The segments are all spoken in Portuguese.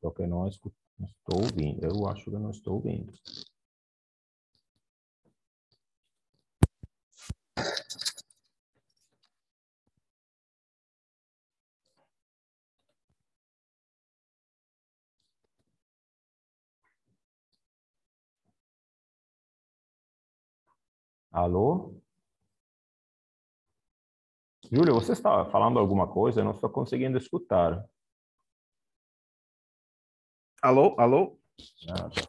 Só que eu não estou ouvindo. Eu acho que eu não estou ouvindo. Alô? Júlio, você está falando alguma coisa? Eu não estou conseguindo escutar. Alô, alô? Ah, tá.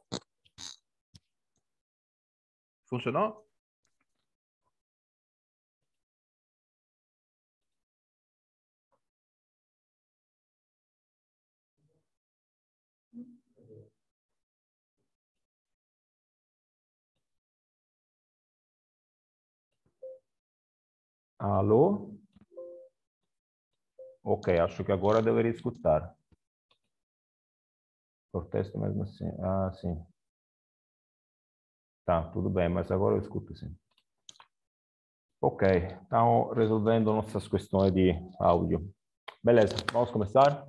Funcionou? Alô? Ok, acho que agora deveria escutar protesto mesmo assim. Ah, sim. Tá, tudo bem, mas agora eu escuto sim. Ok, então resolvendo nossas questões de áudio. Beleza, vamos começar?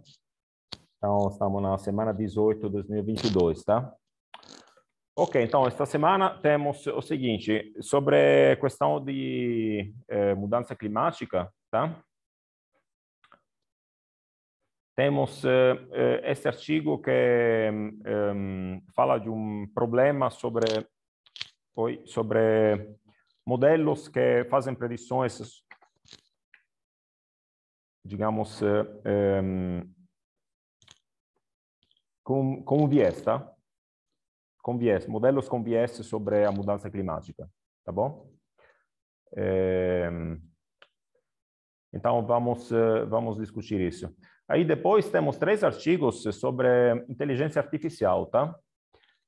Então, estamos na semana 18 de 2022, tá? Ok, então, esta semana temos o seguinte, sobre a questão de eh, mudança climática, tá? Temos eh, eh, esse artigo que ehm, ehm, fala de um problema sobre, oi, sobre modelos que fazem predições, digamos, eh, ehm, com, com viés, tá? Com viés, modelos com viés sobre a mudança climática, tá bom? Então, vamos, vamos discutir isso. Aí depois temos três artigos sobre inteligência artificial, tá?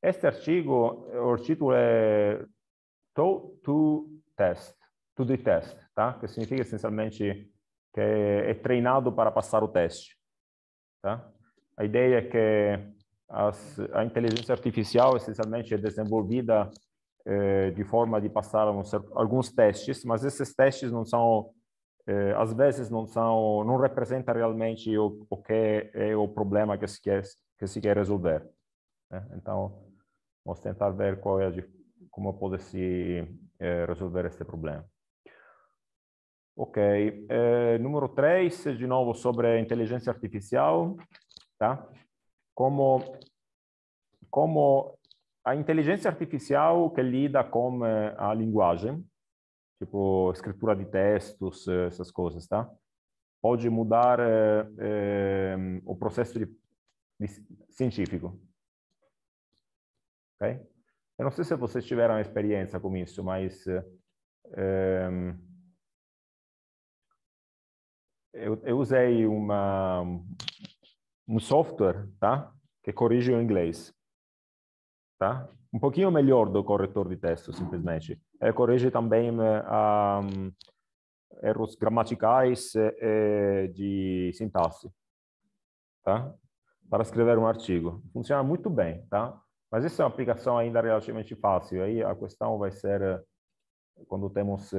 Este artigo, o título é To, to Test, To the Test, tá? Que significa essencialmente que é treinado para passar o teste, tá? A ideia é que as, a inteligência artificial essencialmente é desenvolvida eh, de forma de passar um certo, alguns testes, mas esses testes não são eh, às vezes não são, não representa realmente o, o que é o problema que se quer, que se quer resolver. Né? Então, vamos tentar ver qual é a, como pode se eh, resolver este problema. Ok, eh, número 3, de novo sobre inteligência artificial, tá? Como, como a inteligência artificial que lida com eh, a linguagem, tipo escritura de textos, eh, essas coisas, tá? Pode mudar é, é, o processo de, de científico. Ok? Eu não sei se vocês tiveram experiência com isso, mas é, eu, eu, usei uma, um software, tá? Que corrige o inglês, tá? Um pouquinho melhor do corretor de texto, simplesmente eh, corrige também um, eh, eh, erros gramaticais e de sintaxe, tá? Para escrever um artigo. Funciona muito bem, tá? Mas essa é uma aplicação ainda relativamente fácil. Aí a questão vai ser quando temos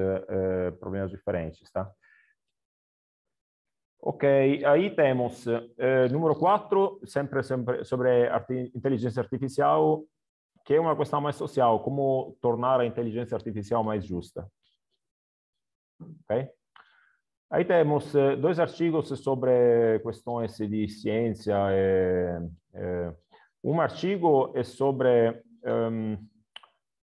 problemas diferentes, tá? Ok, aí temos eh, número 4, sempre, sempre sobre inteligência artificial, que é uma questão mais social, como tornar a inteligência artificial mais justa. Ok? Aí temos eh, dois artigos sobre questões de ciência. Eh, eh, um artigo é sobre um, ehm,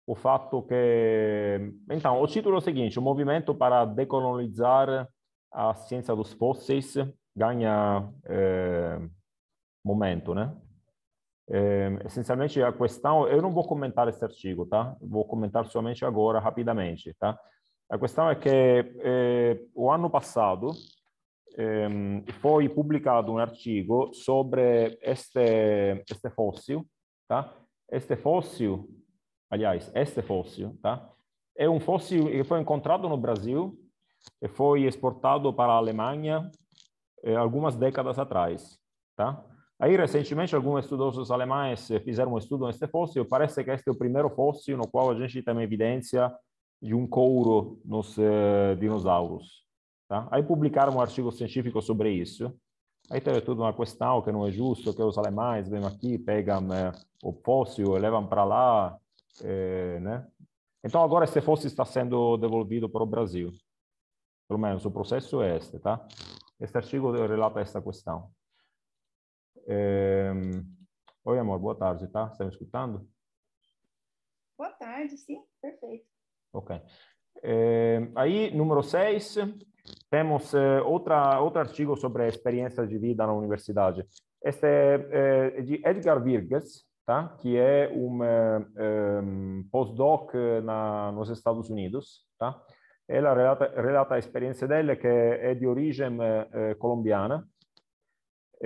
o fato que... Então, o título é o seguinte, o movimento para decolonizar a ciência dos fósseis ganha é, momento, né? É, ehm, essencialmente, a questão, eu não vou comentar esse artigo, tá? Vou comentar somente agora, rapidamente, tá? A questão é que é, o ano passado é, foi publicado um artigo sobre este, este fóssil, tá? Este fóssil, aliás, este fóssil, tá? É um fóssil que foi encontrado no Brasil e foi exportado para a Alemanha eh, algumas décadas atrás, tá? Aí, recentemente, alguns estudiosos alemães eh, fizeram um estudo neste fóssil. Parece que este é o primeiro fóssil no qual a gente tem evidência de um couro nos eh, dinossauros. Tá? Aí publicaram um artigo científico sobre isso. Aí teve toda uma questão que não é justo que os alemães vêm aqui, pegam eh, o fóssil, levam para lá, eh, né? Então agora esse fóssil está sendo devolvido para o Brasil. Pelo menos o processo é este, tá? Este artigo relata esta questão. É... Oi, amor, boa tarde, tá? Você está me escutando? Boa tarde, sim, perfeito. Ok. É... aí, número 6, temos é, outra, outro artigo sobre a experiência de vida na universidade. Este é, é, é de Edgar Virges, tá? que é um, é, um postdoc na, nos Estados Unidos. Tá? Ela relata, relata a experiência dele que é de origem colombiana,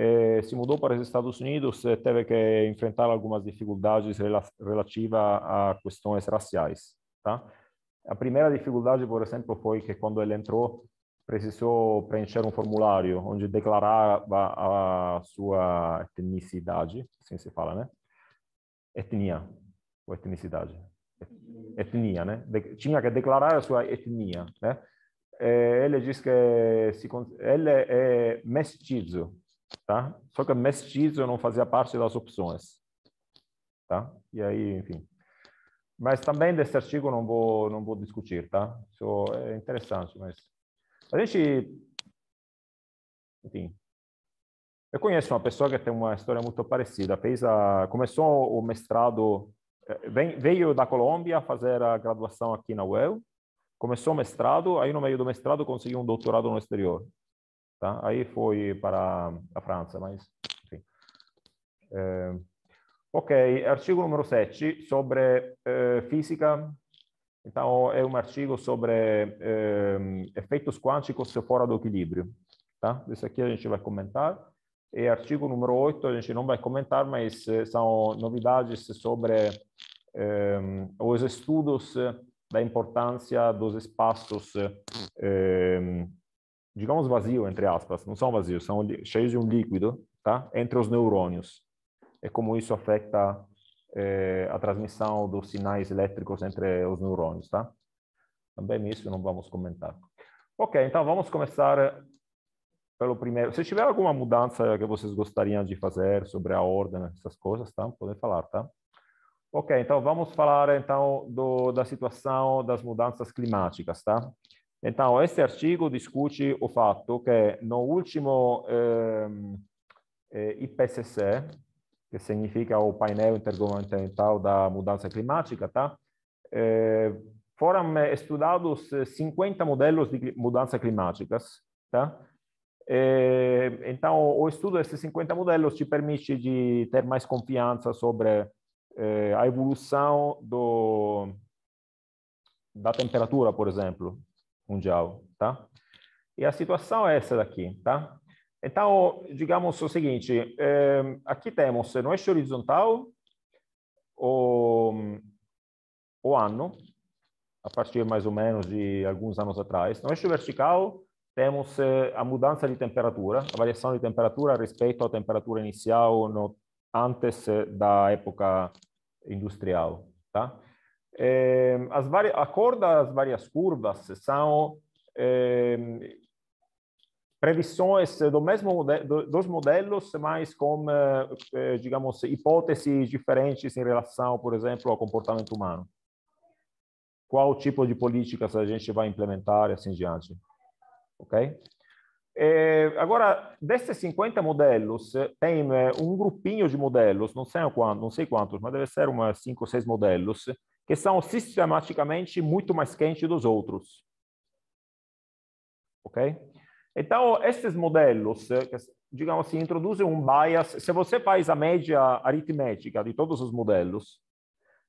eh, se mudou para os Estados Unidos, teve que enfrentar algumas dificuldades rela relativas a questões raciais. Tá? A primeira dificuldade, por exemplo, foi que quando ele entrou, precisou preencher um formulário onde declarava a sua etnicidade, assim se fala, né? Etnia, ou etnicidade. Etnia, né? De tinha que declarar a sua etnia, né? É, ele diz que se, ele é mestizo, tá? Só que mestiço não fazia parte das opções, tá? E aí, enfim. Mas também desse artigo não vou não vou discutir, tá? Isso é interessante, mas a gente, enfim. Eu conheço uma pessoa que tem uma história muito parecida. Fez a começou o mestrado eh, veio da Colômbia fazer a graduação aqui na UEL, começou o mestrado, aí no meio do mestrado conseguiu um doutorado no exterior. Tá? Aí foi para a França, mas enfim. É, ok, artigo número 7 sobre é, física. Então, é um artigo sobre é, efeitos quânticos fora do equilíbrio. Tá? Isso aqui a gente vai comentar. E artigo número 8 a gente não vai comentar, mas é, são novidades sobre é, os estudos da importância dos espaços é, digamos vazio, entre aspas, não são vazios, são cheios de um líquido, tá? Entre os neurônios. É como isso afeta é, a transmissão dos sinais elétricos entre os neurônios, tá? Também isso não vamos comentar. Ok, então vamos começar eh, pelo primeiro. Se tiver alguma mudança que vocês gostariam de fazer sobre a ordem, essas coisas, tá? Podem falar, tá? Ok, então vamos falar então do, da situação das mudanças climáticas, tá? Então, este artigo discute o fato que no último ehm, eh, IPCC, que significa o painel intergovernamental da mudança climática, tá? Eh, foram eh, estudados 50 eh, modelos de mudança climáticas, tá? Eh, então, o estudo desses 50 modelos te permite de ter mais confiança sobre eh, a evolução do, da temperatura, por exemplo, mundial, tá? E a situação é essa daqui, tá? Então, digamos o seguinte, eh, aqui temos no eixo horizontal o, o ano, a partir mais ou menos de alguns anos atrás. No eixo vertical, temos eh, a mudança de temperatura, a variação de temperatura respeito à temperatura inicial no, antes eh, da época industrial. Tá? É, as várias, a cor das várias curvas são é, previsões do mesmo do, dos modelos, mas com, eh, digamos, hipóteses diferentes em relação, por exemplo, ao comportamento humano. Qual tipo de políticas a gente vai implementar e assim diante. Ok? É, agora, desses 50 modelos, tem um grupinho de modelos, não sei, quantos, não sei quantos, mas deve ser umas 5 ou 6 modelos, que são sistematicamente muito mais quentes dos outros. Ok? Então, esses modelos, eh, digamos assim, introduzem um bias. Se você faz a média aritmética de todos os modelos,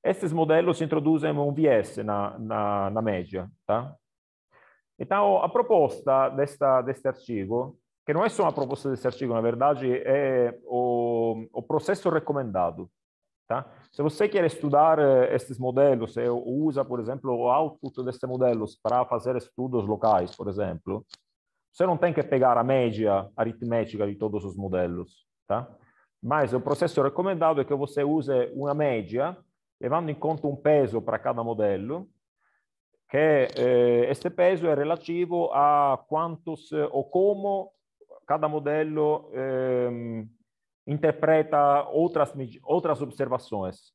esses modelos introduzem um viés na, na, na média, tá? Então, a proposta desta, deste artigo, que não é só uma proposta deste artigo, na verdade, é o, o processo recomendado. Se você quer estudar estes modelos, ou usa, por exemplo, o output destes modelos para fazer estudos locais, por exemplo, você não tem que pegar a média aritmética de todos os modelos, tá? Mas o processo recomendado é que você use uma média, levando em conta um peso para cada modelo, che eh, este peso è relativo a quantos ou como cada modello ehm, interpreta outras outras observações,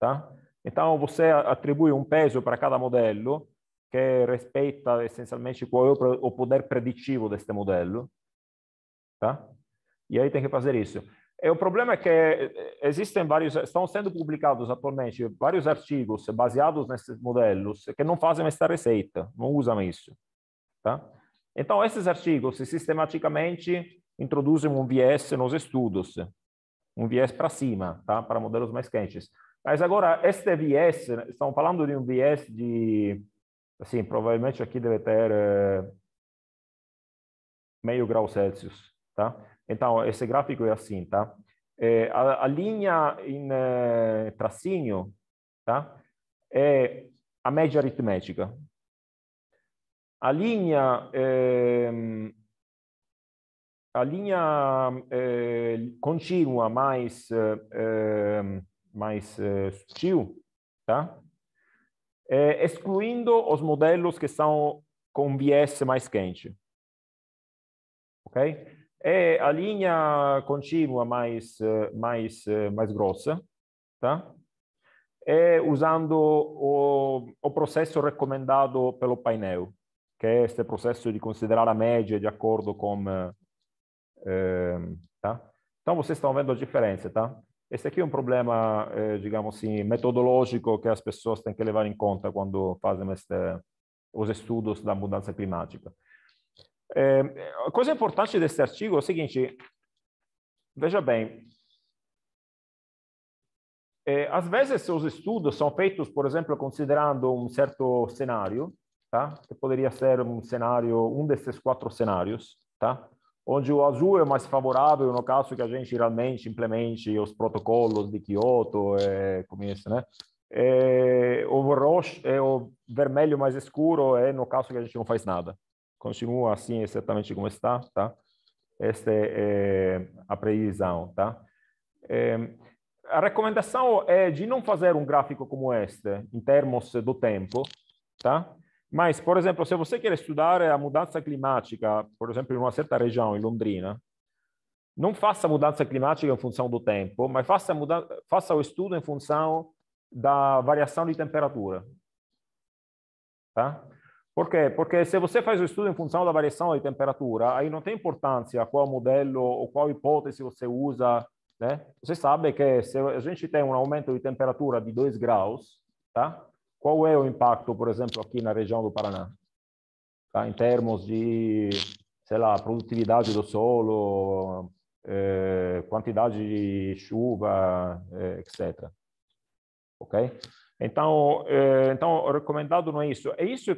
tá? Então você atribui um peso para cada modelo que respeita essencialmente qual é o poder preditivo deste modelo, tá? E aí tem que fazer isso. E o problema é que eh, existem vários, estão sendo publicados atualmente vários artigos baseados nesses modelos que não fazem esta receita, não usam isso, tá? Então esses artigos sistematicamente introduzem um viés nos estudos, um viés para cima, tá? para modelos mais quentes. Mas agora, este viés, estamos falando de um viés de, assim, provavelmente aqui deve ter eh, meio grau Celsius, tá? Então, esse gráfico é assim, tá? É, a, a, linha em eh, tracinho, tá? É a média aritmética. A linha a linha eh, contínua mais, eh, eh, mais eh, sutil, tá? É, excluindo os modelos que são com viés mais quente. Ok? É a linha contínua mais, eh, mais, mais grossa, tá? É usando o, o processo recomendado pelo painel, que é esse processo de considerar a média de acordo com tá? Então, vocês estão vendo a diferença, tá? Esse aqui é um problema, eh, digamos assim, metodológico que as pessoas têm que levar em conta quando fazem este, os estudos da mudança climática. É, a coisa importante desse artigo é o seguinte, veja bem, é, às vezes os estudos são feitos, por exemplo, considerando um certo cenário, tá? que poderia ser um cenário, um desses quatro cenários, tá? onde o azul é mais favorável no caso que a gente realmente implemente os protocolos de Kyoto, é, como isso, né? É, o roxo é o vermelho mais escuro, é no caso que a gente não faz nada. Continua assim exatamente como está, tá? Essa é, é a previsão, tá? É, a recomendação é de não fazer um gráfico como este, em termos do tempo, tá? Mas, por exemplo, se você quer estudar a mudança climática, por exemplo, em uma certa região, em Londrina, não faça a mudança climática em função do tempo, mas faça, mudança, faça o estudo em função da variação de temperatura. Tá? Por quê? Porque se você faz o estudo em função da variação de temperatura, aí não tem importância qual modelo ou qual hipótese você usa, né? Você sabe que se a gente tem um aumento de temperatura de 2 graus, tá? Qual é o impacto, por exemplo, aqui na região do Paraná? Tá? Em termos de, sei lá, produtividade do solo, eh, quantidade de chuva, eh, etc. Ok? Então, eh, então, recomendado não é isso. É isso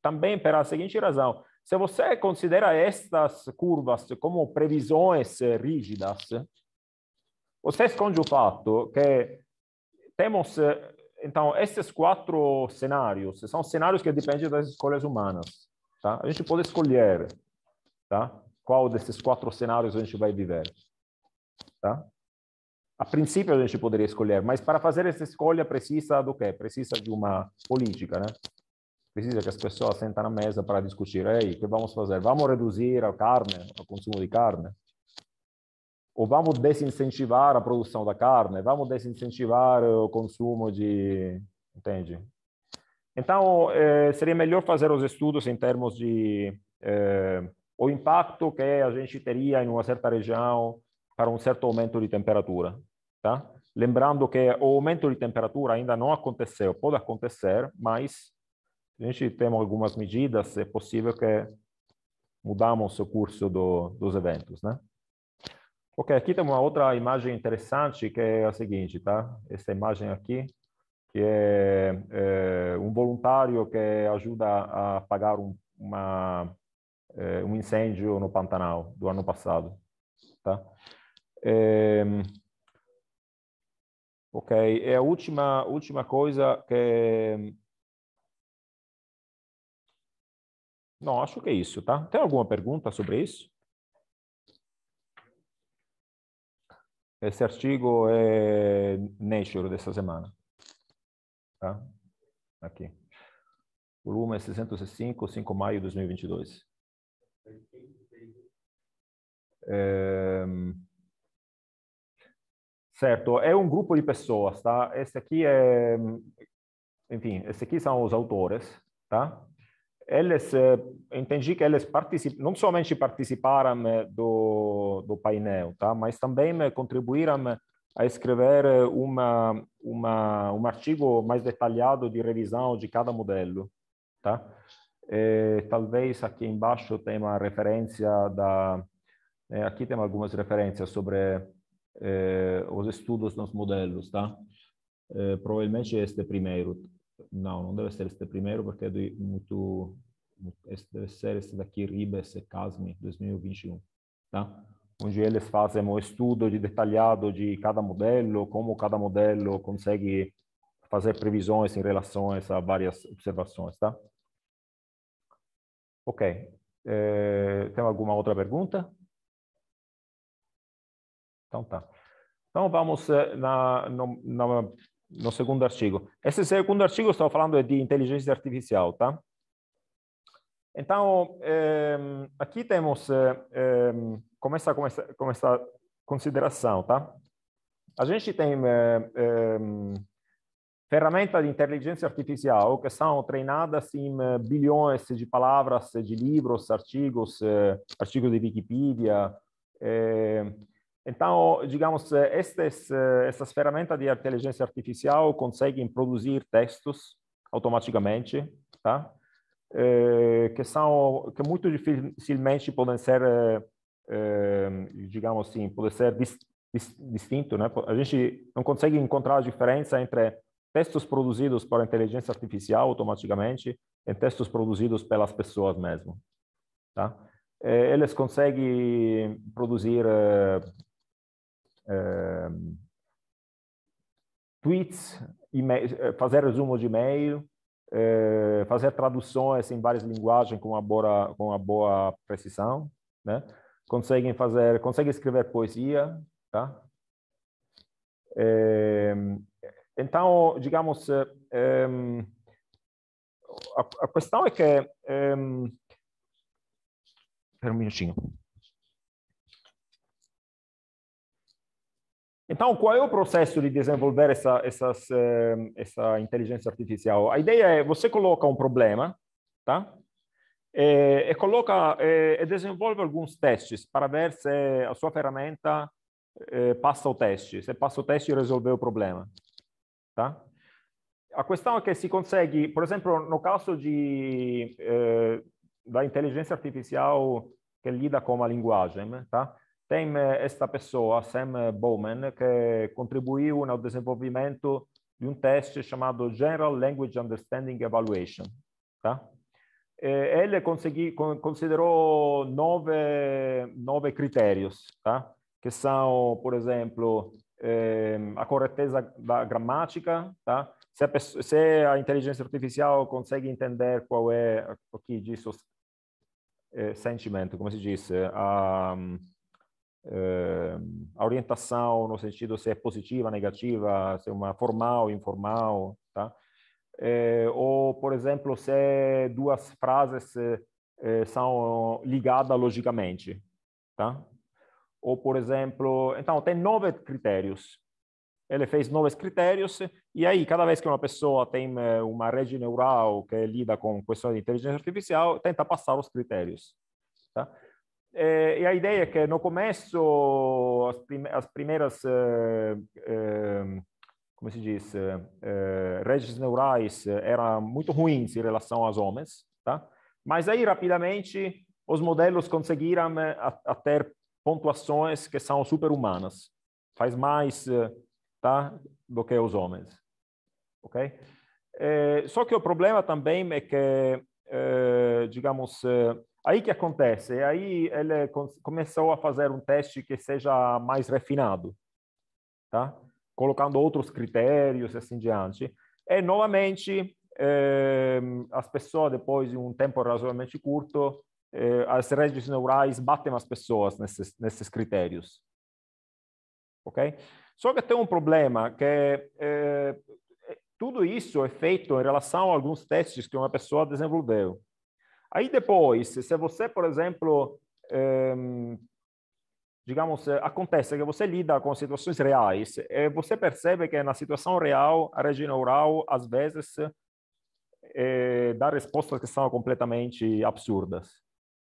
também pela seguinte razão. Se você considera estas curvas como previsões rígidas, você esconde o fato que temos eh, então, esses quatro cenários são cenários que dependem das escolhas humanas. Tá? A gente pode escolher tá? qual desses quatro cenários a gente vai viver. Tá? A princípio a gente poderia escolher, mas para fazer essa escolha precisa do quê? Precisa de uma política, né? Precisa que as pessoas sentem na mesa para discutir, ei, o que vamos fazer? Vamos reduzir a carne, o consumo de carne? ou vamos desincentivar a produção da carne, vamos desincentivar o consumo de, entende? Então, eh, seria melhor fazer os estudos em termos de eh, o impacto que a gente teria em uma certa região para um certo aumento de temperatura, tá? Lembrando que o aumento de temperatura ainda não aconteceu, pode acontecer, mas a gente tem algumas medidas, é possível que mudamos o curso do, dos eventos, né? Ok, aqui tem uma outra imagem interessante que é a seguinte, tá? Essa imagem aqui, que é, é um voluntário que ajuda a apagar um, uma, é, um incêndio no Pantanal do ano passado, tá? É, ok, é a última última coisa que não acho que é isso, tá? Tem alguma pergunta sobre isso? É esse artigo é Nature dessa semana. Tá? Aqui. Volume 605, 5 de maio de 2022. É... Certo, é um grupo de pessoas, tá? Esse aqui é, enfim, esse aqui são os autores, tá? eles, eh, entendi que eles participam, não somente participaram eh, do, do painel, tá? mas também eh, contribuíram a escrever uma, uma, um artigo mais detalhado de revisão de cada modelo. Tá? E, talvez aqui embaixo tem uma referência da... Aqui tem algumas referências sobre eh, os estudos nos modelos, tá? Eh, provavelmente este primeiro não, não deve ser este primeiro, porque é de, muito, este deve ser este daqui, Ribes e Casmi, 2021, tá? Onde eles fazem um estudo de detalhado de cada modelo, como cada modelo consegue fazer previsões em relação a várias observações, tá? Ok. É, eh, tem alguma outra pergunta? Então tá. Então vamos eh, na, na, na no segundo artigo. Esse segundo artigo, estou falando de inteligência artificial, tá? Então, eh, aqui temos, eh, começa com essa, com essa consideração, tá? A gente tem eh, eh, ferramentas de inteligência artificial que são treinadas em eh, bilhões de palavras, de livros, artigos, eh, artigos de Wikipedia, eh, então, digamos, eh, estes, essas eh, ferramentas de inteligência artificial conseguem produzir textos automaticamente, tá? Eh, que são que muito dificilmente podem ser, digamos assim, podem ser distinto, né? A gente não consegue encontrar a diferença entre textos produzidos por inteligência artificial automaticamente e textos produzidos pelas pessoas mesmo, tá? Eles conseguem produzir Ehm, tweets, eh, fazer resumos de e-mail, eh, fazer traduções em várias linguagens com uma boa, com uma boa precisão, né? Conseguem fazer, conseguem escrever poesia, tá? Ehm, então, digamos, ehm, a, questão é que... Um, um minutinho. Então, qual é o processo de desenvolver essa, essas, essa inteligência artificial? A ideia é você coloca um problema, tá? E, e coloca e, e desenvolve alguns testes para ver se a sua ferramenta eh, passa o teste. Se passa o teste, risolve o problema, tá? A questão è che si consegue, por exemplo, no caso de, eh, da inteligência artificiale che lida con la linguagem, tá? Tem esta pessoa, Sam Bowman, que contribuiu no desenvolvimento de um teste chamado General Language Understanding Evaluation. Tá? Eh, ele consegui, considerou nove, nove critérios, tá? que são, por exemplo, eh, a correteza da gramática, tá? se, a pessoa, se a inteligência artificial consegue entender qual é o que diz o eh, sentimento, como se diz, a, eh, a orientação no sentido se é positiva, negativa, se é uma formal, informal, tá? Eh, ou, por exemplo, se duas frases eh, são ligadas logicamente, tá? Ou, por exemplo, então tem nove critérios. Ele fez nove critérios e aí cada vez que uma pessoa tem uma rede neural que lida com questões de inteligência artificial, tenta passar os critérios, tá? Eh, e a ideia é que no começo as, as primeiras eh, ehm, como se diz, eh, redes neurais eram muito ruins em relação aos homens, tá? Mas aí rapidamente os modelos conseguiram a, a ter pontuações que são super humanas, faz mais, tá, do que os homens, ok? só que o problema também é que, digamos, Aí que acontece? Aí ele começou a fazer um teste que seja mais refinado, tá? colocando outros critérios e assim diante. E, novamente, eh, as pessoas, depois de um tempo razoavelmente curto, eh, as redes neurais batem as pessoas nesses, nesses critérios. Ok? Só que tem um problema, que eh, tudo isso é feito em relação a alguns testes que uma pessoa desenvolveu. Aí depois, se você, por exemplo, ehm, digamos, eh, acontece que você lida com situações reais, e eh, você percebe que na situação real, a região oral, às vezes, é, dá respostas que são completamente absurdas,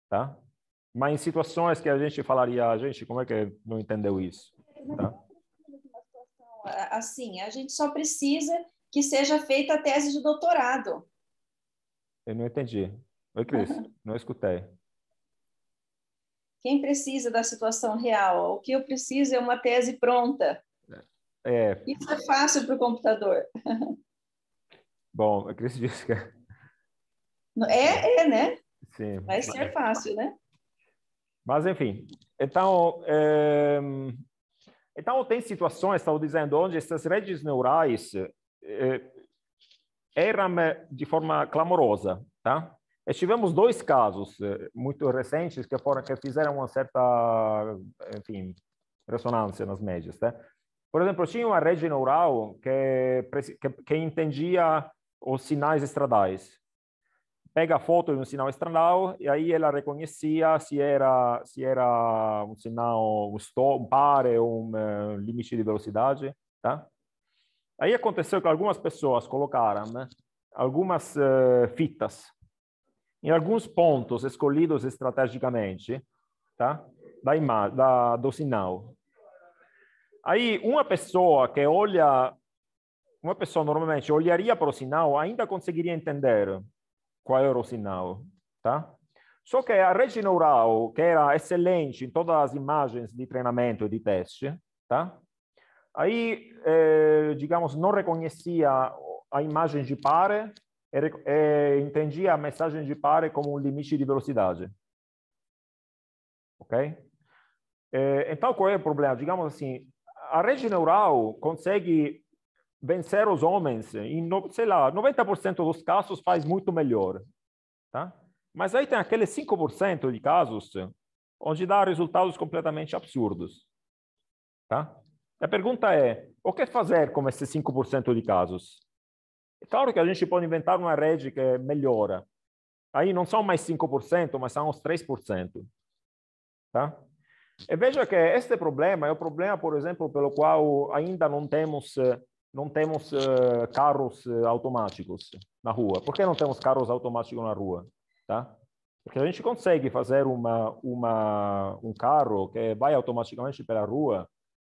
tá? Mas em situações que a gente falaria, a gente, como é que não entendeu isso? Tá? Assim, a gente só precisa que seja feita a tese de doutorado. Eu não entendi. Oi, Cris, uhum. não escutei. Quem precisa da situação real? O que eu preciso é uma tese pronta. É. é. Isso é fácil para o computador. Bom, a Cris disse que. É, é, é, né? Sim. Vai ser fácil, né? Mas, enfim. Então, é... então tem situações, estou dizendo, onde essas redes neurais é, de forma clamorosa, tá? Eh, tivemos dois casos eh, muito recentes que foram que fizeram uma certa, enfim, ressonância nas médias, né? Por exemplo, tinha uma rede neural que, que, que entendia os sinais estradais. Pega a foto de um sinal estradal e aí ela reconhecia se era se era um sinal um, stop, um pare ou é um, é, limite de velocidade, tá? Aí aconteceu que algumas pessoas colocaram né, algumas uh, fitas em alguns pontos escolhidos estrategicamente tá? da imagem, da, do sinal. Aí, uma pessoa que olha, uma pessoa normalmente olharia para o sinal, ainda conseguiria entender qual era o sinal. Tá? Só que a rede neural, que era excelente em todas as imagens de treinamento e de teste, tá? aí, eh, digamos, não reconhecia a imagem de pare eh, entendi a mensagem de pare como um limite de velocidade. Ok? Eh, então, qual é o problema? Digamos assim, a rede neural consegue vencer os homens em, sei lá, 90% dos casos faz muito melhor. Tá? Mas aí tem aqueles 5% de casos onde dá resultados completamente absurdos. Tá? A pergunta é, o que fazer com esses 5% de casos? É claro que a gente pode inventar uma rede que melhora. Aí não são mais 5%, mas são os 3%. Tá? E veja que este problema é o problema, por exemplo, pelo qual ainda não temos eh, não temos eh, carros eh, automáticos na rua. Por que não temos carros automáticos na rua? Tá? Porque a gente consegue fazer uma, uma, um carro que vai automaticamente pela rua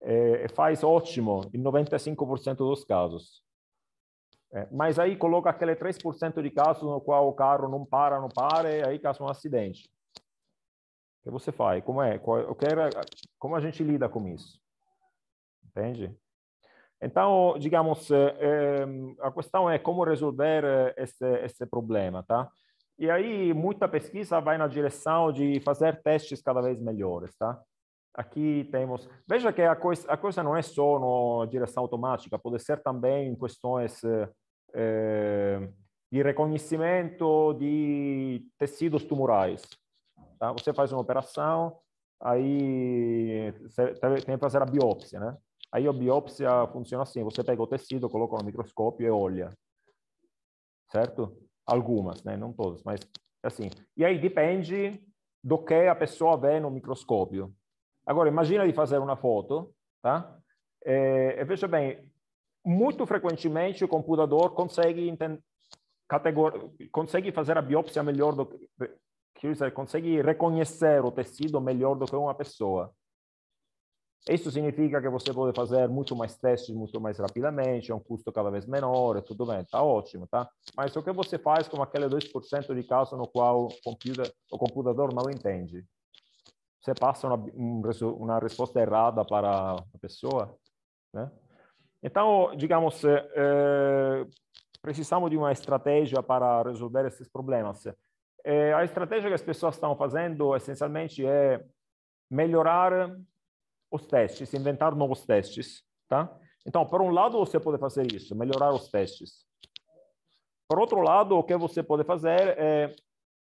e, e faz ótimo em 95% dos casos. É, mas aí coloca aquele 3% de casos no qual o carro não para, não para, e aí causa um acidente. O que você faz? Como é? Qual, quero, como a gente lida com isso? Entende? Então, digamos, é, é a questão é como resolver é, esse, esse problema, tá? E aí, muita pesquisa vai na direção de fazer testes cada vez melhores, tá? Aqui temos... Veja que a coisa, a coisa não é só na direção automática, pode ser também em questões é, eh, de reconhecimento de tecidos tumorais. Tá? Você faz uma operação, aí tem que fazer a biópsia, né? Aí a biópsia funciona assim, você pega o tecido, coloca no microscópio e olha. Certo? Algumas, né? Não todas, mas assim. E aí depende do que a pessoa vê no microscópio. Agora, imagina de fazer uma foto, tá? É, veja bem, muito frequentemente o computador consegue, entender, categor, consegue fazer a biópsia melhor do que dizer, consegue reconhecer o tecido melhor do que uma pessoa. Isso significa que você pode fazer muito mais testes muito mais rapidamente, é um custo cada vez menor, é tudo bem, tá ótimo, tá? Mas o que você faz com aquele 2% de caso no qual o, o computador não entende? Você passa uma, uma resposta errada para a pessoa, né? Então, digamos, eh, eh, precisamos de uma estratégia para resolver esses problemas. Eh, a estratégia que as pessoas estão fazendo, essencialmente, é melhorar os testes, inventar novos testes, tá? Então, por um lado, você pode fazer isso, melhorar os testes. Por outro lado, o que você pode fazer é,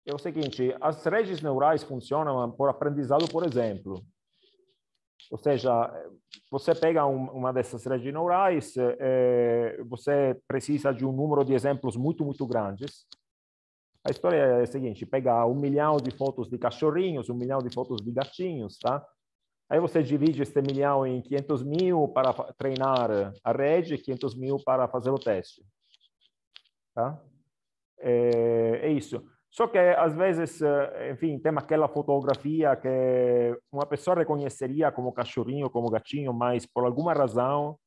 é o seguinte, as redes neurais funcionam por aprendizado, por exemplo. Ou seja, você pega um, uma dessas redes neurais, é, você precisa de um número de exemplos muito, muito grandes. A história é a seguinte, pega um milhão de fotos de cachorrinhos, um milhão de fotos de gatinhos, tá? Aí você divide esse milhão em 500 mil para treinar a rede, 500 mil para fazer o teste. Tá? É, é isso. Só que às vezes, eh, enfim, tem aquela fotografia que uma pessoa reconheceria como cachorrinho, como gatinho, mas por alguma razão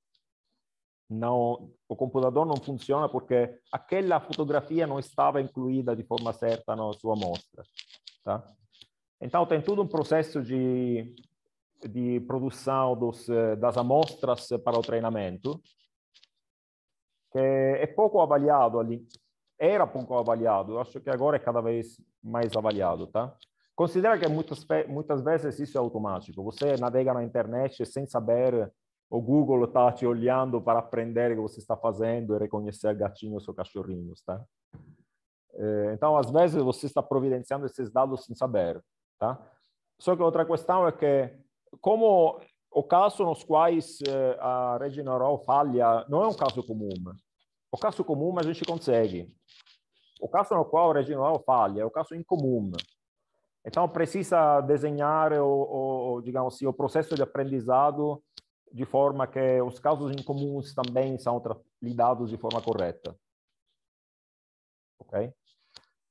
não, o computador não funciona porque aquela fotografia não estava incluída de forma certa na sua amostra, tá? Então tem todo um processo de de produção dos, eh, das amostras para o treinamento que é pouco avaliado ali era pouco avaliado. Eu acho que agora é cada vez mais avaliado, tá? Considera que muitas muitas vezes isso é automático. Você navega na internet sem saber o Google está te olhando para aprender o que você está fazendo e reconhecer gatinhos ou cachorrinhos, tá? Eh, então, às vezes, você está providenciando esses dados sem saber, tá? Só que outra questão é que, como o caso nos quais eh, a rede neural falha não é um caso comum, o caso comum a gente consegue o caso no qual o regional falha é o caso incomum. Então, precisa desenhar o, o, digamos assim, o processo de aprendizado de forma que os casos incomuns também são lidados de forma correta. Ok?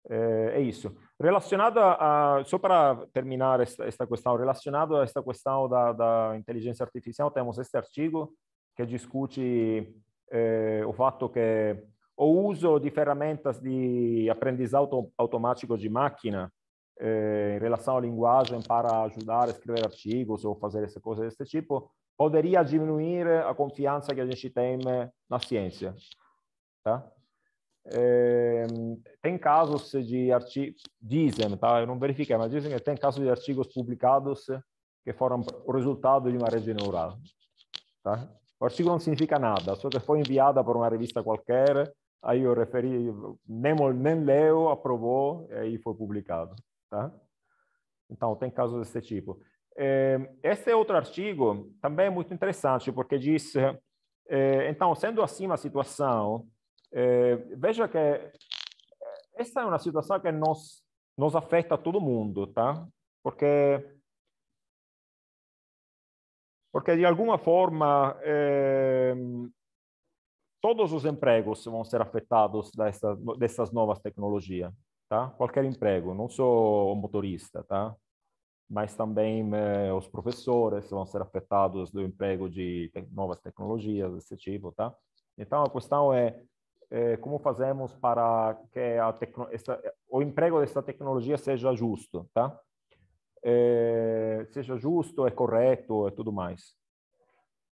É, é isso. Relacionado a, só para terminar esta, esta questão, relacionado a esta questão da, da inteligência artificial, temos este artigo que discute é, o fato que o uso di ferramentas di apprendizato automatico de máquina eh, em relação ao linguagem para ajudar a escrever artigos ou fazer essa coisa desse tipo, poderia diminuir a confiança que a gente tem eh, na ciência. Tá? Eh, tem casos de artigos, dizem, tá? eu não verifiquei, mas dizem que tem casos de artigos publicados que foram o resultado de uma rede neural. Tá? O artigo não significa nada, só que foi enviada por uma revista qualquer Aí eu referi, nem, nem leu, aprovou, e aí foi publicado, tá? Então, tem casos desse tipo. Eh, esse outro artigo também é muito interessante, porque diz, eh, então, sendo assim a situação, eh, veja que essa é uma situação que nos, nos afeta todo mundo, tá? Porque porque de alguma forma todos os empregos vão ser afetados dessa, dessas novas tecnologias, tá? Qualquer emprego, não só o motorista, tá? Mas também eh, os professores vão ser afetados do emprego de te novas tecnologias desse tipo, tá? Então a questão é, é como fazemos para que essa, o emprego dessa tecnologia seja justo, tá? É, seja justo, é correto, e é tudo mais.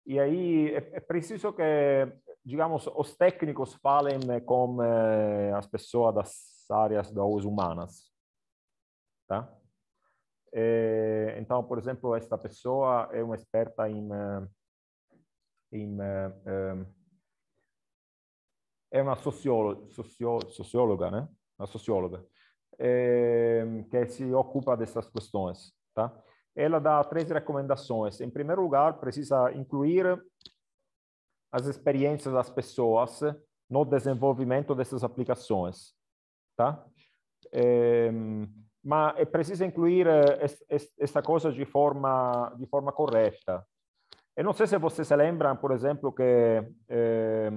E aí é, é preciso que digamos, os técnicos falem com eh, as pessoas das áreas das humanas, tá? Eh, então, por exemplo, esta pessoa é uma experta em, eh, em é uma socióloga, socióloga, né? Uma socióloga que se ocupa dessas questões, tá? Ela dá três recomendações. Em primeiro lugar, precisa incluir as experiências das pessoas no desenvolvimento dessas aplicações, tá? É, ehm, mas é preciso incluir eh, essa coisa de forma de forma correta. Eu não sei se vocês se lembram, por exemplo, que é,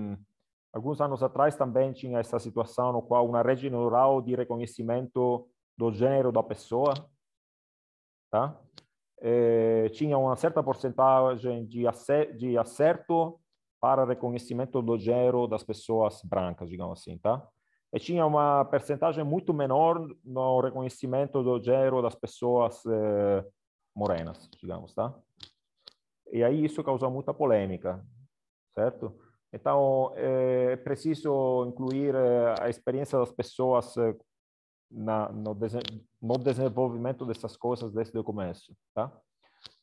alguns anos atrás também tinha essa situação no qual uma rede neural de reconhecimento do gênero da pessoa, tá? É, tinha uma certa porcentagem de, acerto para reconhecimento do gênero das pessoas brancas, digamos assim, tá? E tinha uma percentagem muito menor no reconhecimento do gênero das pessoas eh, morenas, digamos, tá? E aí isso causou muita polêmica, certo? Então, eh, é preciso incluir eh, a experiência das pessoas eh, na, no, no, desenvolvimento dessas coisas desde o começo, tá?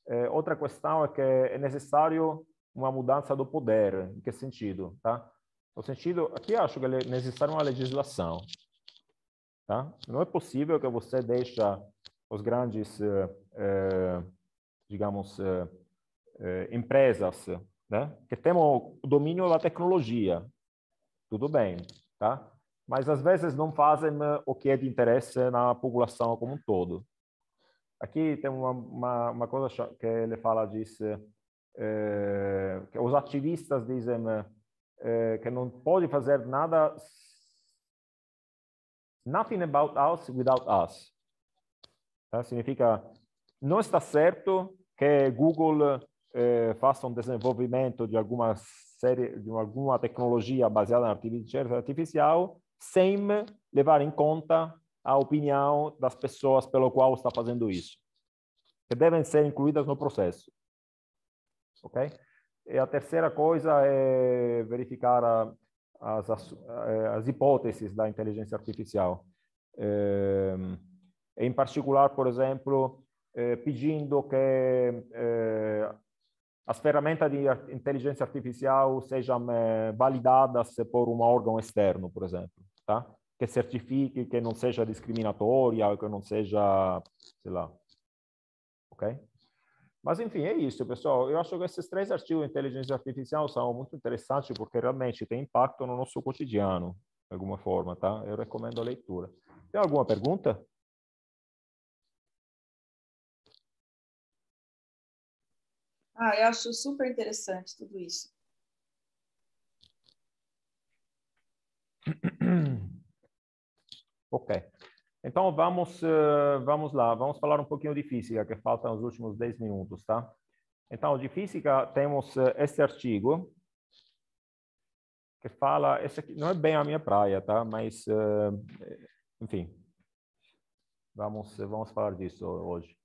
É, outra questão é que é necessário uma mudança do poder. Em que sentido? Tá? No sentido, aqui acho que é necessária uma legislação. Tá? Não é possível que você deixe os grandes, eh, eh digamos, eh, eh, empresas, né? que têm o domínio da tecnologia, tudo bem, tá? mas às vezes não fazem eh, o que é de interesse na população como um todo. Aqui tem uma, uma, uma coisa que ele fala, diz eh, os ativistas dizem eh, que não pode fazer nada nothing about us without us tá? significa não está certo que Google eh, faça um desenvolvimento de alguma série de alguma tecnologia baseada na inteligência artificial sem levar em conta a opinião das pessoas pelo qual está fazendo isso que devem ser incluídas no processo ok? E a terceira coisa é verificar a, as, é, as, hipóteses da inteligência artificial. É, em particular, por exemplo, é, pedindo que é, as ferramentas de inteligência artificial sejam é, validadas por um órgão externo, por exemplo, tá? que certifique que não seja discriminatória, que não seja, sei lá, ok? Mas, enfim, é isso, pessoal. Eu acho que esses três artigos de inteligência artificial são muito interessantes porque realmente tem impacto no nosso cotidiano, de alguma forma, tá? Eu recomendo a leitura. Tem alguma pergunta? Ah, eu acho super interessante tudo isso. ok. Então vamos eh, vamos lá, vamos falar um pouquinho de física, que falta nos últimos 10 minutos, tá? Então, de física temos eh, este artigo que fala, esse aqui não é bem a minha praia, tá? Mas eh, enfim. Vamos vamos falar disso hoje.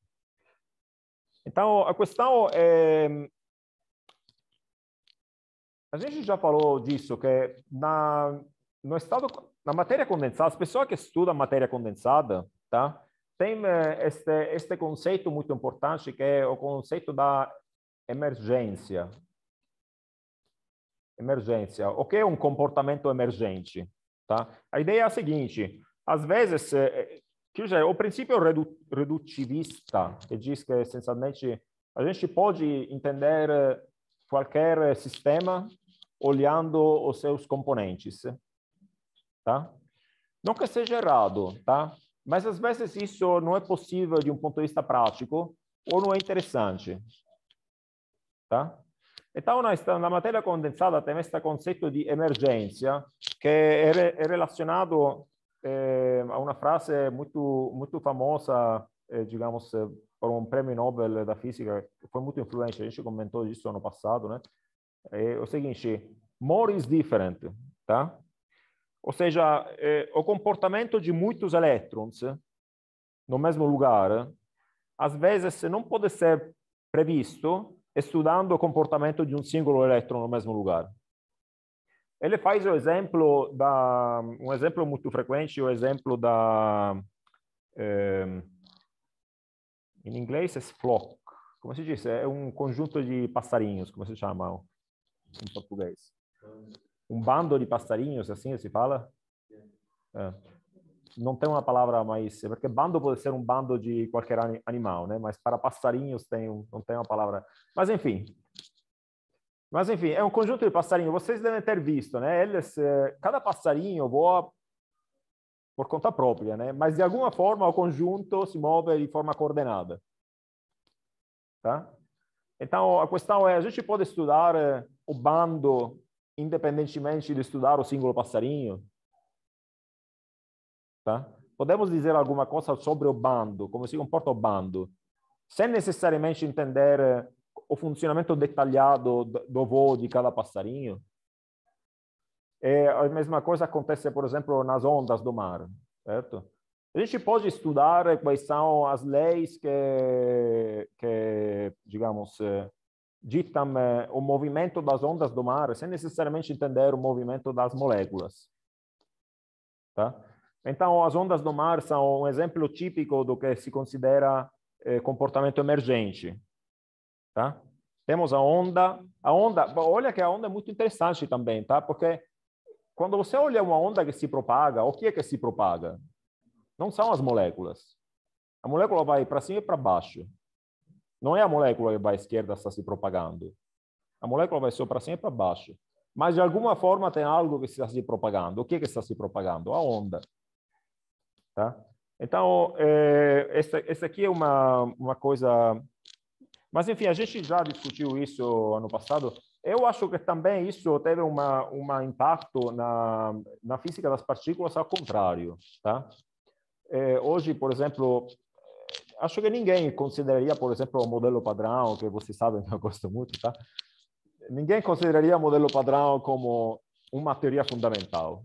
Então, a questão é a gente já falou disso que na no estado na matéria condensada, as pessoas que estudam matéria condensada, tá? Tem eh, este este conceito muito importante que é o conceito da emergência. Emergência. O que é um comportamento emergente, tá? A ideia é a seguinte, às vezes eh, eh, que é, o princípio redu, reducivista que diz que essencialmente a gente pode entender qualquer sistema olhando os seus componentes tá? Nunca seja errado, tá? Mas às vezes isso não é possível de um ponto de vista prático ou não é interessante, tá? Então, na, matéria condensada tem esse conceito de emergência, que é, é, é, relacionado eh, a uma frase muito, muito famosa, eh, digamos, eh, por um prêmio Nobel da física, foi muito influente, a gente comentou isso ano passado, né? É o seguinte, more is different, tá? Ou seja, eh, o comportamento de muitos elétrons eh, no mesmo lugar, eh, às vezes não pode ser previsto estudando o comportamento de um single elétron no mesmo lugar. Ele faz o exemplo da um exemplo muito frequente, o exemplo da em inglês é flock, como se diz, é um conjunto de passarinhos, como se chamam em português um bando de passarinhos, assim se fala? É. Não tem uma palavra mais... Porque bando pode ser um bando de qualquer animal, né? Mas para passarinhos tem não tem uma palavra... Mas, enfim... Mas, enfim, é um conjunto de passarinhos. Vocês devem ter visto, né? Eles, eh, cada passarinho voa por conta própria, né? Mas, de alguma forma, o conjunto se move de forma coordenada. Tá? Então, a questão é, a gente pode estudar eh, o bando independentemente de estudar o símbolo passarinho. Tá? Podemos dizer alguma coisa sobre o bando, como se comporta o bando, sem necessariamente entender o funcionamento detalhado do voo de cada passarinho? E é, a mesma coisa acontece, por exemplo, nas ondas do mar, certo? A gente pode estudar quais são as leis que, que digamos, eh, ditam o eh, movimento das ondas do mar sem necessariamente entender o movimento das moléculas. Tá? Então, as ondas do mar são um exemplo típico do que se considera eh, comportamento emergente. Tá? Temos a onda, a onda, olha que a onda é muito interessante também, tá? Porque quando você olha uma onda que se propaga, o que é que se propaga? Não são as moléculas. A molécula vai para cima e para baixo. Não é a molécula que vai à esquerda está se propagando. A molécula vai só para cima e para baixo. Mas de alguma forma tem algo que está se propagando. O que, é que está se propagando? A onda. Tá? Então, é, essa, essa aqui é uma, uma coisa. Mas, enfim, a gente já discutiu isso ano passado. Eu acho que também isso teve um uma impacto na, na física das partículas ao contrário. Tá? É, hoje, por exemplo, acho que ninguém consideraria, por exemplo, o modelo padrão, que vocês sabem que eu gosto muito, tá? Ninguém consideraria o modelo padrão como uma teoria fundamental,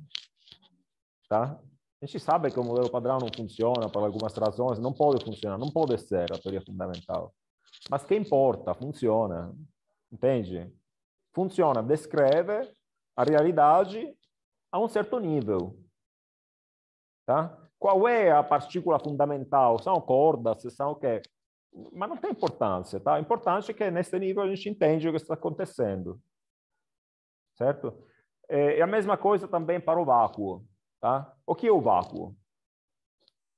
tá? A gente sabe que o modelo padrão não funciona por algumas razões, não pode funcionar, não pode ser a teoria fundamental. Mas que importa, funciona, entende? Funciona, descreve a realidade a um certo nível, tá? Qual é a partícula fundamental? São cordas, são o quê? Mas não tem importância, tá? A importância é que nesse nível a gente entende o que está acontecendo. Certo? É a mesma coisa também para o vácuo, tá? O que é o vácuo?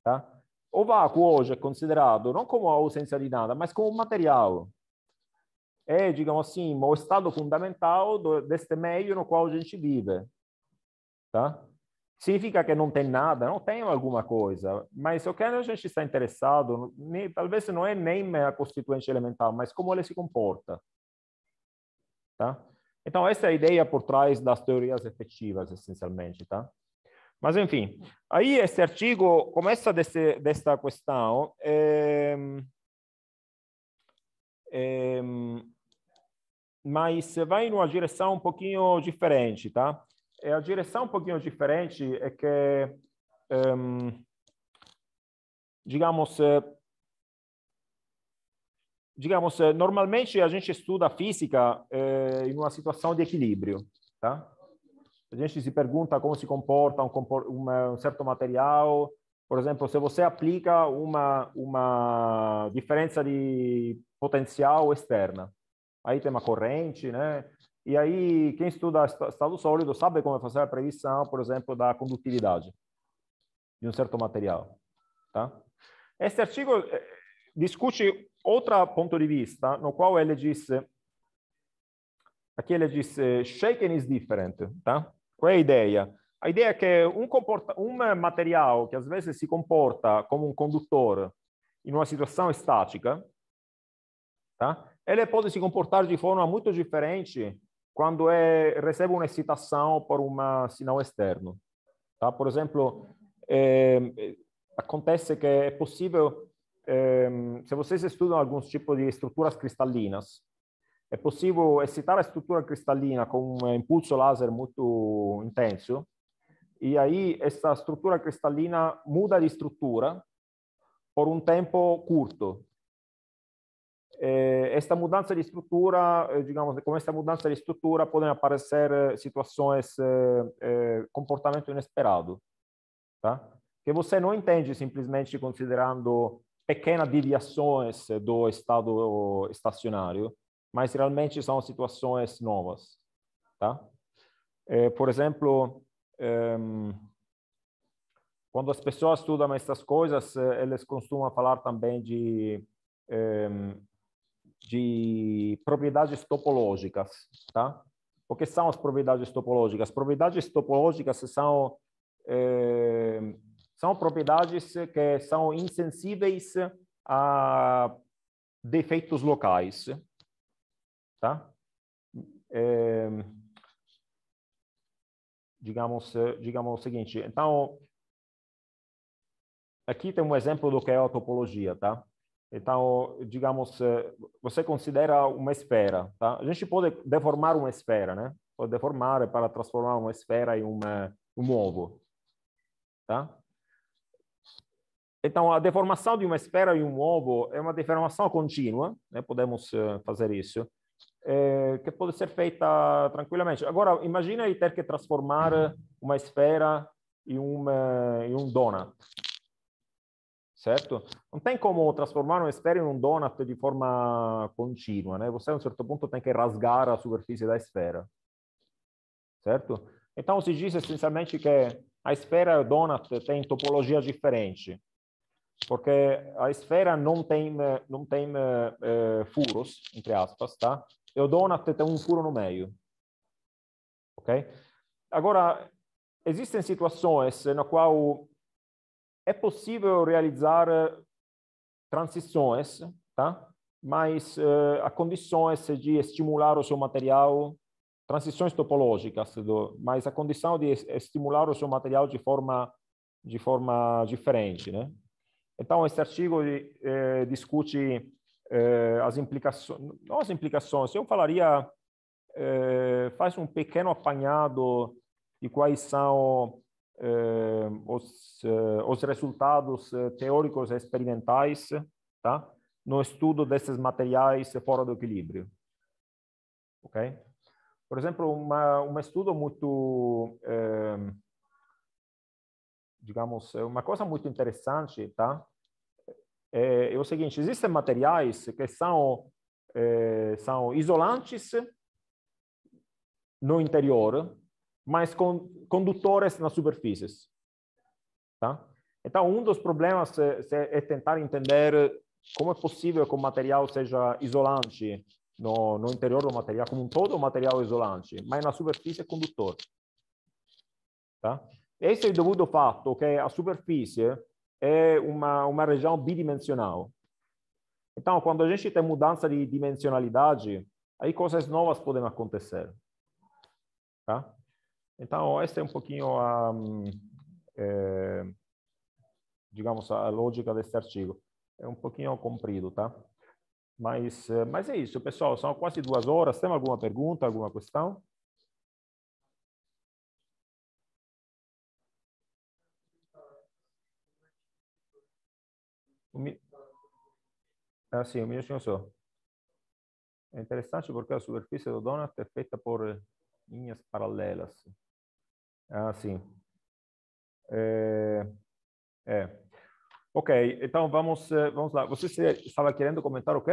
Tá? O vácuo hoje é considerado não como a ausência de nada, mas como um material. É, digamos assim, o estado fundamental deste meio no qual a gente vive. Tá? significa que não tem nada, não tem alguma coisa, mas o que a gente está interessado, talvez não é nem a constituinte elementar, mas como ele se comporta. Tá? Então, essa é a ideia por trás das teorias efetivas, essencialmente. Tá? Mas, enfim, aí esse artigo começa desse, desta questão. É, é, mas vai uma direção um pouquinho diferente, tá? É, a direção é um pouquinho diferente é que, um, ehm, digamos, eh, digamos, eh, normalmente a gente estuda física eh, em uma situação de equilíbrio, tá? A gente se pergunta como se comporta um, um, certo material, por exemplo, se você aplica uma uma diferença de potencial externa, aí tem uma corrente, né? E aí, quem estuda estado sólido sabe como é fazer a previsão, por exemplo, da condutividade de um certo material. Tá? Este artigo eh, discute outro ponto de vista, no qual ele disse: aqui ele diz, eh, shaken is different, tá? Qual é a ideia? A ideia é que um, um material que às vezes se comporta como um condutor em uma situação estática, tá? ele pode se comportar de forma muito diferente quando é, recebe uma excitação por um sinal externo. Tá? Por exemplo, é, ehm, eh, acontece que é possível, é, ehm, se vocês estudam alguns tipos de estruturas cristalinas, é possível excitar a estrutura cristalina com um impulso laser muito intenso, e aí essa estrutura cristalina muda de estrutura por um tempo curto, Eh, esta mudança de estrutura, eh, digamos, com esta mudança de estrutura podem aparecer situações, eh, comportamento inesperado, tá? que você não entende simplesmente considerando pequenas deviações do estado estacionário, mas realmente são situações novas. Tá? Por exemplo, ehm, quando as pessoas estudam essas coisas, eles costumam falar também ehm, de de propriedades topológicas, tá? O que são as propriedades topológicas? Propriedades topológicas são é, são propriedades que são insensíveis a defeitos locais, tá? É, digamos, digamos o seguinte. Então, aqui tem um exemplo do que é a topologia, tá? Então, digamos, eh, você considera uma esfera, tá? A gente pode deformar uma esfera, né? Pode deformar é para transformar uma esfera em uma, um ovo, tá? Então, a deformação de uma esfera em um ovo é uma deformação contínua, né? Podemos eh, fazer isso, é, que pode ser feita tranquilamente. Agora, imagina ter que transformar uma esfera em, um em um donut, certo? Non tem como transformar un esfero in un donut di forma continua, né? Você a um certo ponto tem que rasgar a superfície da esfera, certo? Então se diz essencialmente que a esfera e o donut têm topologia diferente porque a esfera não tem, não tem eh, furos, entre aspas, tá? E o donut tem um furo no meio, ok? Agora, existem situações na qual é possível realizar eh, transições, tá? mas uh, eh, a condições de estimular o seu material, transições topológicas, do, mas a condição de estimular o seu material de forma, de forma diferente. Né? Então, este artigo eh, discute eh, as implicações, não as implicações, eu falaria, eh, faz um pequeno apanhado de quais são Ehm, os, eh, os resultados eh, teóricos e experimentais tá? no estudo desses materiais fora do equilíbrio. Ok? Por exemplo, uma, um estudo muito, ehm, eh, digamos, uma coisa muito interessante, tá? É, é, o seguinte, existem materiais que são, eh, são isolantes no interior, mas com condutores nas superfícies. Tá? Então, um dos problemas é, é, é tentar entender como é possível que o material seja isolante no, no interior do material, como um todo o material é isolante, mas na superfície é condutor. Tá? Esse é devido ao fato que a superfície é uma, uma região bidimensional. Então, quando a gente tem mudança de dimensionalidade, aí coisas novas podem acontecer. Tá? Então, essa é um pouquinho a, é, digamos, a lógica desse artigo. É um pouquinho comprido, tá? Mas, eh, mas é isso, pessoal. São quase duas horas. Tem alguma pergunta, alguma questão? ah, sim, o meu é senhor. É interessante porque a superfície do donut é feita por eh, linhas paralelas. Ah, sim. É, é. Ok, então vamos, eh, vamos lá. Você estava querendo comentar o quê?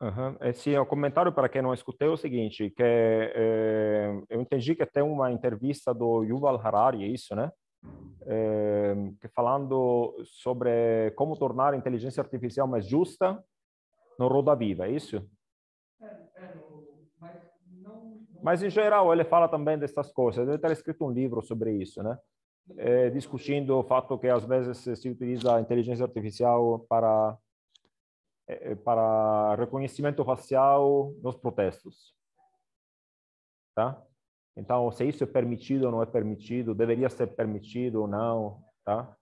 Uhum. Esse é, é um comentário para quem não escutei é o seguinte, que é, é, eu entendi que tem uma entrevista do Yuval Harari, é isso, né? É, falando sobre como tornar a inteligência artificial mais justa no Roda Viva, é isso? É, é, mas, não, não... mas, em geral, ele fala também dessas coisas. Deve ter escrito um livro sobre isso, né? É, discutindo o fato que às vezes se utiliza a inteligência artificial para eh, eh, para reconhecimento facial nos protestos. Tá? Então, se isso é permitido ou não é permitido, deveria ser permitido ou não, tá?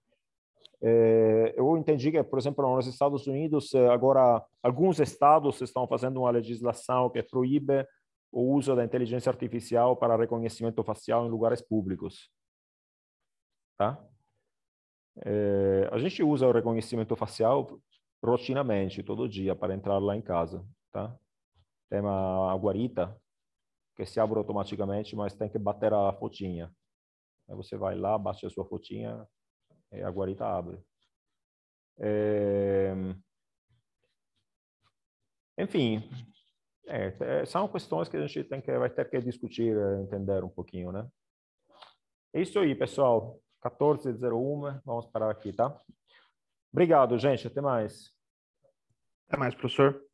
Eh, eu entendi que, por exemplo, nos Estados Unidos, agora, alguns estados estão fazendo uma legislação que proíbe o uso da inteligência artificial para reconhecimento facial em lugares públicos. Tá? a gente usa o reconhecimento facial rotinamente, todo dia, para entrar lá em casa, tá? Tem uma guarita que se abre automaticamente, mas tem que bater a fotinha. Aí você vai lá, bate a sua fotinha e a guarita abre. É... Enfim, é, é, são questões que a gente tem que, vai ter que discutir, é, entender um pouquinho, né? É isso aí, pessoal. 14:01, vamos parar aqui, tá? Obrigado, gente. Até mais. Até mais, professor.